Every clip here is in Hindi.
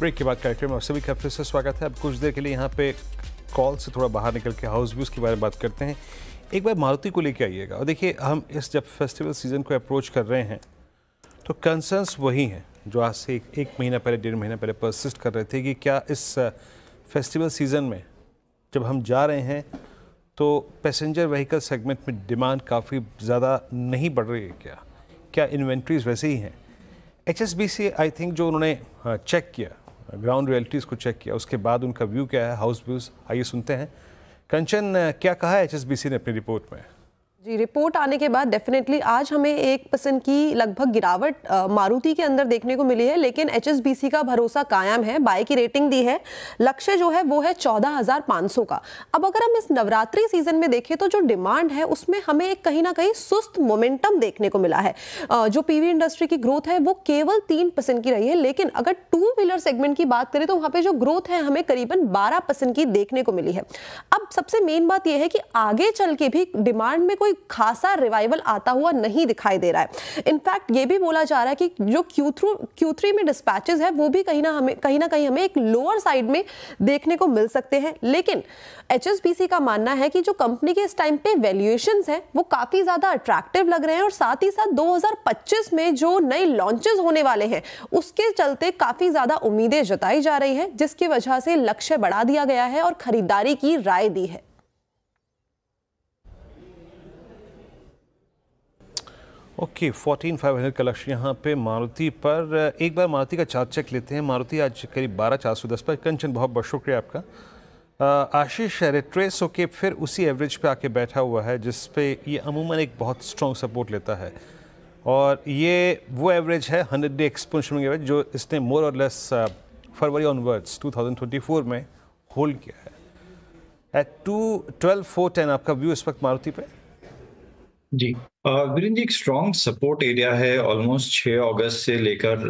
ब्रेक के बाद कार्यक्रम में सभी का फिर से स्वागत है अब कुछ देर के लिए यहाँ पे कॉल से थोड़ा बाहर निकल के हाउस व्यूज़ के बारे में बात करते हैं एक बार मारुति को लेके आइएगा और देखिए हम इस जब फेस्टिवल सीज़न को अप्रोच कर रहे हैं तो कंसर्न्स वही हैं जो आज से एक, एक महीना पहले डेढ़ महीना पहले परसिस्ट कर रहे थे कि क्या इस फेस्टिवल uh, सीज़न में जब हम जा रहे हैं तो पैसेंजर व्हीकल सेगमेंट में डिमांड काफ़ी ज़्यादा नहीं बढ़ रही है क्या क्या इन्वेंट्रीज़ वैसे ही हैं एच आई थिंक जो उन्होंने चेक हाँ, किया ग्राउंड रियलिटीज़ को चेक किया उसके बाद उनका व्यू क्या है हाउस व्यूज़ आइए सुनते हैं कंचन क्या कहा है एच ने अपनी रिपोर्ट में जी रिपोर्ट आने के बाद डेफिनेटली आज हमें एक परसेंट की लगभग गिरावट मारुति के अंदर देखने को मिली है लेकिन एच का भरोसा कायम है बाय की रेटिंग दी है लक्ष्य जो है वो है चौदह हजार सौ का अब अगर हम इस नवरात्रि सीजन में देखें तो जो डिमांड है उसमें हमें एक कहीं ना कहीं सुस्त मोमेंटम देखने को मिला है जो पी इंडस्ट्री की ग्रोथ है वो केवल तीन की रही है लेकिन अगर टू व्हीलर सेगमेंट की बात करें तो वहाँ पर जो ग्रोथ है हमें करीबन बारह की देखने को मिली है अब सबसे मेन बात यह है कि आगे चल के भी डिमांड में कोई कोई खासा रिवाइवल आता हुआ नहीं दिखाई दे रहा है इनफैक्ट ये भी बोला जा रहा है कि जो क्यू थ्रू क्यू थ्री में डिस्पैचेज है वो भी कहीं ना हमें कहीं ना कहीं हमें एक लोअर साइड में देखने को मिल सकते हैं लेकिन एच का मानना है कि जो कंपनी के इस टाइम पे वैल्यूएशन है वो काफ़ी ज़्यादा अट्रैक्टिव लग रहे हैं और साथ ही साथ 2025 में जो नए लॉन्चेस होने वाले हैं उसके चलते काफ़ी ज़्यादा उम्मीदें जताई जा रही हैं जिसकी वजह से लक्ष्य बढ़ा दिया गया है और खरीदारी की राय दी है ओके फोर्टीन फाइव हंड्रेड का लक्ष्य यहाँ पे मारुति पर एक बार मारुति का चार्ज चेक लेते हैं मारुति आज करीब बारह चार सौ दस पर कंचन बहुत बहुत शुक्रिया आपका आशीष रिट्रेस ओके फिर उसी एवरेज पे आके बैठा हुआ है जिस पे ये अमूमन एक बहुत स्ट्रॉन्ग सपोर्ट लेता है और ये वो एवरेज है हंड्रेड डे एक्सपोजिंग एवरेज जो इसने मोर और लेस फरवरी ऑनवर्ड्स 2024 में होल्ड किया है eight to twelve four ten आपका व्यू इस वक्त मारुति पर जी वीरेंद्र जी एक स्ट्रॉन्ग सपोर्ट एरिया है ऑलमोस्ट 6 अगस्त से लेकर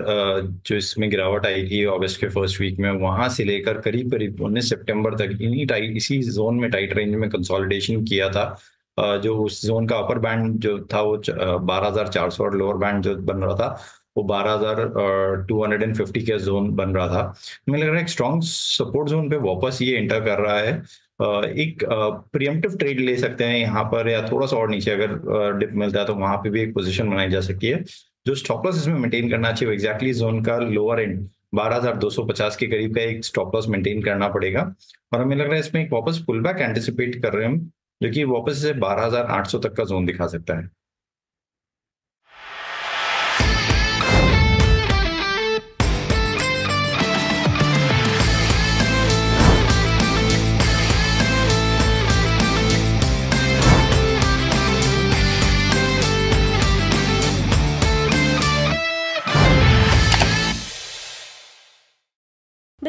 जो इसमें गिरावट आई थी अगस्त के फर्स्ट वीक में वहां से लेकर करीब करीब उन्नीस सितंबर तक इन्हीं टाइट इसी जोन में टाइट रेंज में कंसोलिडेशन किया था जो उस जोन का अपर बैंड जो था वो बारह हजार चार सौ और लोअर बैंड जो बन रहा था वो बारह हजार टू हंड्रेड एंड फिफ्टी का जोन बन रहा था मुझे लग रहा है एक स्ट्रॉन्ग सपोर्ट जोन पे वापस ये एंटर कर रहा है एक प्रियमटिव ट्रेड ले सकते हैं यहाँ पर या थोड़ा सा और नीचे अगर डिप मिलता है तो वहां पे भी एक पोजीशन बनाई जा सकती है जो स्टॉप लॉस इसमें मेंटेन करना चाहिए एग्जैक्टली जोन का लोअर एंड 12,250 के करीब का एक स्टॉप लॉस मेंटेन करना पड़ेगा और हमें लग रहा है इसमें एक वापस पुल बैक एंटिसिपेट कर रहे हैं हम जो कि वापस से 12,800 तक का जोन दिखा सकता है